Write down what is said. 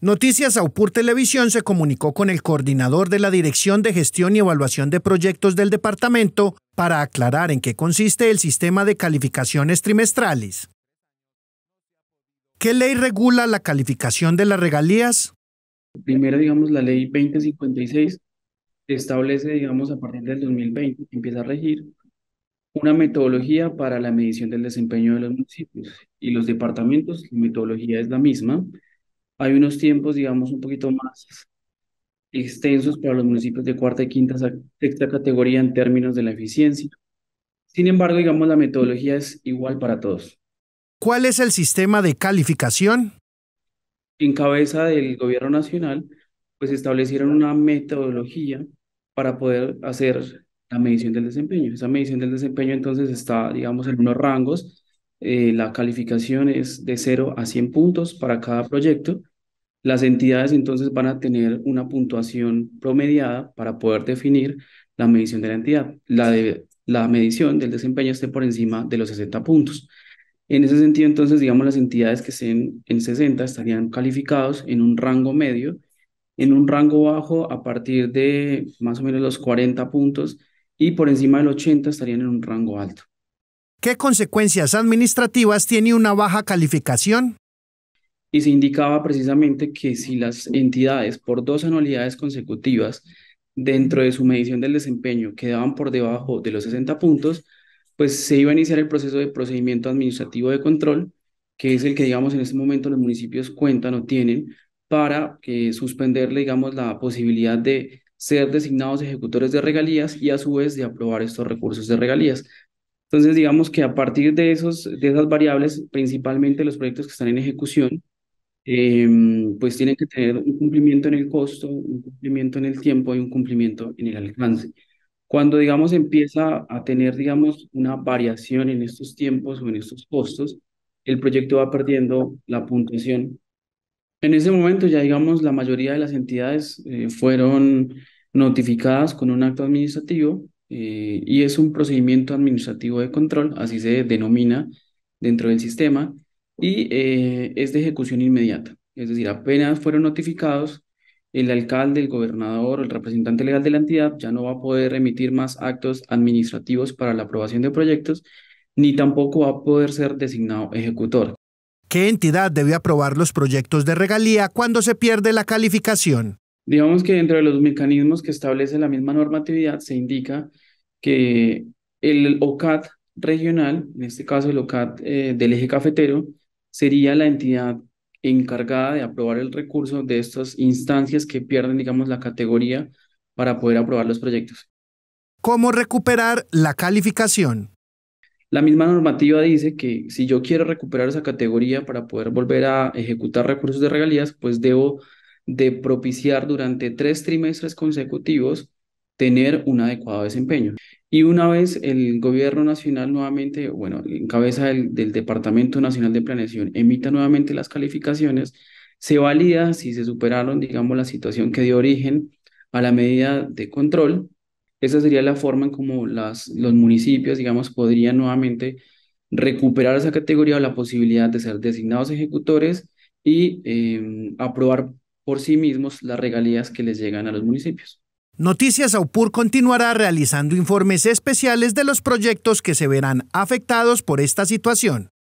Noticias Aupur Televisión se comunicó con el coordinador de la Dirección de Gestión y Evaluación de Proyectos del departamento para aclarar en qué consiste el sistema de calificaciones trimestrales. ¿Qué ley regula la calificación de las regalías? Primero, digamos, la ley 2056 establece, digamos, a partir del 2020, empieza a regir una metodología para la medición del desempeño de los municipios y los departamentos. La metodología es la misma, hay unos tiempos, digamos, un poquito más extensos para los municipios de cuarta y quinta, sexta categoría en términos de la eficiencia. Sin embargo, digamos, la metodología es igual para todos. ¿Cuál es el sistema de calificación? En cabeza del gobierno nacional, pues establecieron una metodología para poder hacer la medición del desempeño. Esa medición del desempeño entonces está, digamos, en unos rangos eh, la calificación es de 0 a 100 puntos para cada proyecto. Las entidades entonces van a tener una puntuación promediada para poder definir la medición de la entidad. La, la medición del desempeño esté por encima de los 60 puntos. En ese sentido, entonces, digamos, las entidades que estén en 60 estarían calificados en un rango medio, en un rango bajo a partir de más o menos los 40 puntos y por encima del 80 estarían en un rango alto. ¿Qué consecuencias administrativas tiene una baja calificación? Y se indicaba precisamente que si las entidades por dos anualidades consecutivas dentro de su medición del desempeño quedaban por debajo de los 60 puntos, pues se iba a iniciar el proceso de procedimiento administrativo de control, que es el que, digamos, en este momento los municipios cuentan o tienen para que eh, suspenderle, digamos, la posibilidad de ser designados ejecutores de regalías y a su vez de aprobar estos recursos de regalías. Entonces, digamos que a partir de, esos, de esas variables, principalmente los proyectos que están en ejecución, em, pues tienen que tener un cumplimiento en el costo, un cumplimiento en el tiempo y un cumplimiento en el alcance. Cuando, digamos, empieza a tener, digamos, una variación en estos tiempos o en estos costos, el proyecto va perdiendo la puntuación. En ese momento ya, digamos, la mayoría de las entidades eh, fueron notificadas con un acto administrativo eh, y es un procedimiento administrativo de control, así se denomina dentro del sistema, y eh, es de ejecución inmediata. Es decir, apenas fueron notificados, el alcalde, el gobernador el representante legal de la entidad ya no va a poder emitir más actos administrativos para la aprobación de proyectos, ni tampoco va a poder ser designado ejecutor. ¿Qué entidad debe aprobar los proyectos de regalía cuando se pierde la calificación? Digamos que dentro de los mecanismos que establece la misma normatividad se indica que el OCAT regional, en este caso el OCAT eh, del eje cafetero, sería la entidad encargada de aprobar el recurso de estas instancias que pierden, digamos, la categoría para poder aprobar los proyectos. ¿Cómo recuperar la calificación? La misma normativa dice que si yo quiero recuperar esa categoría para poder volver a ejecutar recursos de regalías, pues debo de propiciar durante tres trimestres consecutivos tener un adecuado desempeño. Y una vez el gobierno nacional nuevamente, bueno, en cabeza del, Departamento Nacional de Planeación, emita nuevamente las calificaciones, se valida si se superaron, digamos, la situación que dio origen a la medida de control. Esa sería la forma en cómo los municipios, digamos, podrían nuevamente recuperar esa categoría o la posibilidad de ser designados ejecutores y em, aprobar por sí mismos las regalías que les llegan a los municipios. Noticias Aupur continuará realizando informes especiales de los proyectos que se verán afectados por esta situación.